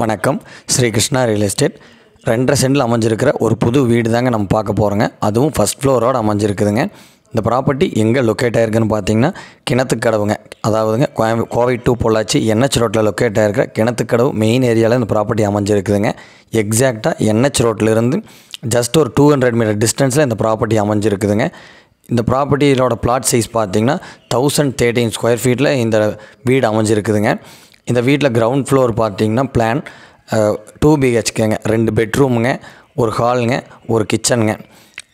வணக்கம் Sri Krishna real estate ரெண்டரை சென்டில் அமைஞ்சிருக்கிற ஒரு புது வீடு தாங்க நம்ம பார்க்க போகிறோங்க அதுவும் ஃபஸ்ட் ஃப்ளோரோடு அமைஞ்சிருக்குதுங்க இந்த ப்ராப்பர்ட்டி எங்கே லொக்கேட் ஆகிருக்குன்னு பார்த்தீங்கன்னா கிணத்துக்கடவுங்க அதாவதுங்க கோவை டூ பொள்ளாச்சி என்ஹெச் ரோட்டில் லொக்கேட் ஆகிருக்கிற கிணத்துக்கடவு மெயின் ஏரியாவில் இந்த ப்ராப்பர்ட்டி அமைஞ்சிருக்குதுங்க எக்ஸாக்டாக என்ஹெச் ரோட்டிலிருந்து ஜஸ்ட் ஒரு டூ ஹண்ட்ரட் மீட்டர் டிஸ்டன்ஸில் இந்த ப்ராப்பர்ட்டி அமைஞ்சிருக்குதுங்க இந்த ப்ராப்பர்ட்டியோட பிளாட் சைஸ் பார்த்திங்கன்னா தௌசண்ட் தேர்ட்டின் ஸ்கொயர் ஃபீட்டில் இந்த வீடு அமைஞ்சிருக்குதுங்க இந்த வீட்டில் கிரவுண்ட் ஃப்ளோர் பார்த்தீங்கன்னா பிளான் டூ பிஹெச்கேங்க ரெண்டு பெட்ரூமுங்க ஒரு ஹாலுங்க ஒரு கிச்சனுங்க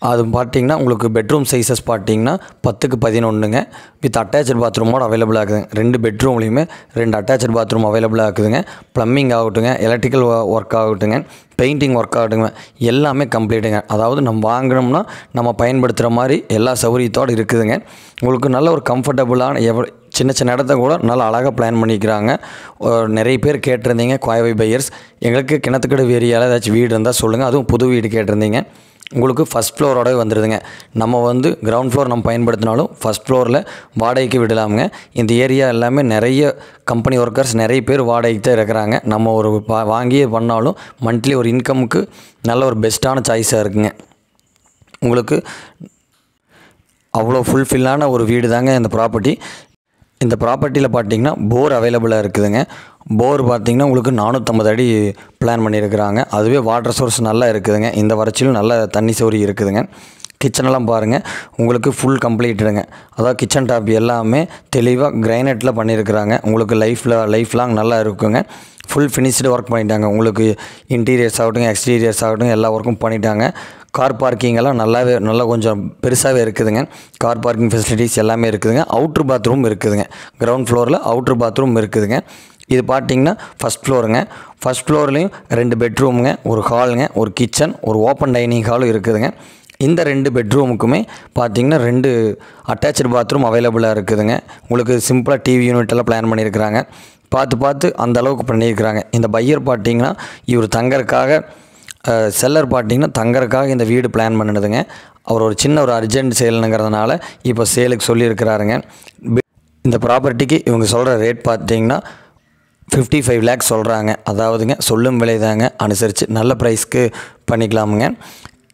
அது பார்த்தீங்கன்னா உங்களுக்கு பெட்ரூம் சைஸஸ் பார்த்தீங்கன்னா பத்துக்கு பதினொன்றுங்க வித் அட்டாச்சு பாத்ரூமோட அவைலபிளாக இருக்குதுங்க ரெண்டு பெட்ரூம்லேயுமே ரெண்டு அட்டாச்சு பாத்ரூம் அவைலபிளாக இருக்குதுங்க ப்ளம்பிங் ஆகட்டுங்க எலக்ட்ரிக்கல் ஒர்க் ஆகட்டுங்க பெயிண்டிங் ஒர்க் ஆகட்டுங்க எல்லாமே கம்ப்ளீட்டுங்க அதாவது நம்ம வாங்கினோம்னா நம்ம பயன்படுத்துகிற மாதிரி எல்லா சௌகரியத்தோடு இருக்குதுங்க உங்களுக்கு நல்ல ஒரு கம்ஃபர்டபுளான எவ் சின்ன சின்ன இடத்த கூட நல்லா அழகாக பிளான் பண்ணிக்கிறாங்க நிறைய பேர் கேட்டிருந்தீங்க கோயவை பையர்ஸ் எங்களுக்கு கிணத்துக்கடை ஏரியாவில் ஏதாச்சும் வீடு இருந்தால் சொல்லுங்கள் அதுவும் புது வீடு கேட்டிருந்தீங்க உங்களுக்கு ஃபஸ்ட் ஃப்ளோரோடவே வந்துடுதுங்க நம்ம வந்து கிரவுண்ட் ஃப்ளோர் நம்ம பயன்படுத்தினாலும் ஃபஸ்ட் ஃப்ளோரில் வாடகைக்கு விடலாமுங்க இந்த ஏரியா எல்லாமே நிறைய கம்பெனி ஒர்க்கர்ஸ் நிறைய பேர் வாடகைக்கு தான் இருக்கிறாங்க நம்ம ஒரு வாங்கியே பண்ணாலும் மந்த்லி ஒரு இன்கமுக்கு நல்ல ஒரு பெஸ்ட்டான சாய்ஸாக இருக்குங்க உங்களுக்கு அவ்வளோ ஃபுல்ஃபில்லான ஒரு வீடு தாங்க இந்த ப்ராப்பர்ட்டி இந்த ப்ராப்பர்ட்டியில் பார்த்தீங்கன்னா போர் அவைலபிளாக இருக்குதுங்க போர் பார்த்திங்கன்னா உங்களுக்கு நானூற்றம்பது அடி பிளான் பண்ணியிருக்கிறாங்க அதுவே வாட்டர் சோர்ஸ் நல்லா இருக்குதுங்க இந்த வறட்சியிலும் நல்ல தண்ணி சோரி இருக்குதுங்க கிச்சனெல்லாம் பாருங்கள் உங்களுக்கு ஃபுல் கம்ப்ளீட்டுங்க அதாவது கிச்சன் டாப் எல்லாமே தெளிவாக கிரைனட்டில் பண்ணியிருக்கிறாங்க உங்களுக்கு லைஃப்பில் லைஃப் லாங் நல்லா இருக்குங்க ஃபுல் ஃபினிஷ்டு ஒர்க் பண்ணிட்டாங்க உங்களுக்கு இன்டீரியர்ஸ் ஆகட்டும் எக்ஸ்டீரியர்ஸ் ஆகட்டும் எல்லா ஒர்க்கும் பண்ணிட்டாங்க கார் பார்க்கிங் எல்லாம் நல்லாவே நல்லா கொஞ்சம் பெருசாகவே இருக்குதுங்க கார் பார்க்கிங் ஃபெசிலிட்டிஸ் எல்லாமே இருக்குதுங்க அவுட்ரு பாத்ரூம் இருக்குதுங்க கிரவுண்ட் ஃப்ளோரில் அவுட்ரு பாத்ரூம் இருக்குதுங்க இது பார்த்தீங்கன்னா ஃபஸ்ட் ஃப்ளோருங்க ஃபஸ்ட் ஃப்ளோர்லேயும் ரெண்டு பெட்ரூமுங்க ஒரு ஹாலுங்க ஒரு கிச்சன் ஒரு ஓப்பன் டைனிங் ஹாலும் இருக்குதுங்க இந்த ரெண்டு பெட்ரூமுக்குமே பார்த்திங்கன்னா ரெண்டு அட்டாச்சு பாத்ரூம் அவைலபிளாக இருக்குதுங்க உங்களுக்கு சிம்பிளாக டிவி யூனிட்டெல்லாம் பிளான் பண்ணியிருக்கிறாங்க பார்த்து பார்த்து அந்த அளவுக்கு பண்ணியிருக்கிறாங்க இந்த பையர் பார்த்தீங்கன்னா இவர் தங்கறதுக்காக செல்லர் பார்த்தீங்கன்னா தங்கறக்காக இந்த வீடு பிளான் பண்ணினதுங்க அவர் ஒரு சின்ன ஒரு அர்ஜென்ட் சேலுங்கிறதுனால இப்போ சேலுக்கு சொல்லியிருக்கிறாருங்க இந்த ப்ராப்பர்ட்டிக்கு இவங்க சொல்கிற ரேட் பார்த்தீங்கன்னா ஃபிஃப்டி ஃபைவ் லேக்ஸ் சொல்கிறாங்க அதாவதுங்க சொல்லும் விலை தாங்க அனுசரித்து நல்ல ப்ரைஸ்க்கு பண்ணிக்கலாமுங்க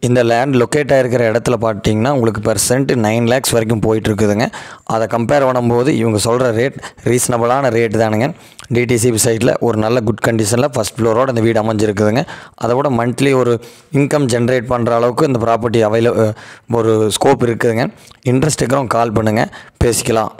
இந்த லேண்ட் லொக்கேட் ஆகிருக்கிற இடத்துல பார்த்தீங்கன்னா உங்களுக்கு பெர்சன்ட் நைன் லேக்ஸ் வரைக்கும் போயிட்டுருக்குதுங்க அதை கம்பேர் பண்ணும்போது இவங்க சொல்கிற ரேட் ரீசனபிளான ரேட் தானுங்க டிடிசிபி சைட்டில் ஒரு நல்ல குட் கண்டிஷனில் ஃபஸ்ட் ஃப்ளோரோடு அந்த வீடு அமைஞ்சிருக்குதுங்க அதை விட மந்த்லி ஒரு இன்கம் ஜென்ரேட் பண்ணுற அளவுக்கு இந்த ப்ராப்பர்ட்டி அவைல ஒரு ஸ்கோப் இருக்குதுங்க இன்ட்ரெஸ்ட் இருக்கிறவங்க கால் பண்ணுங்கள் பேசிக்கலாம்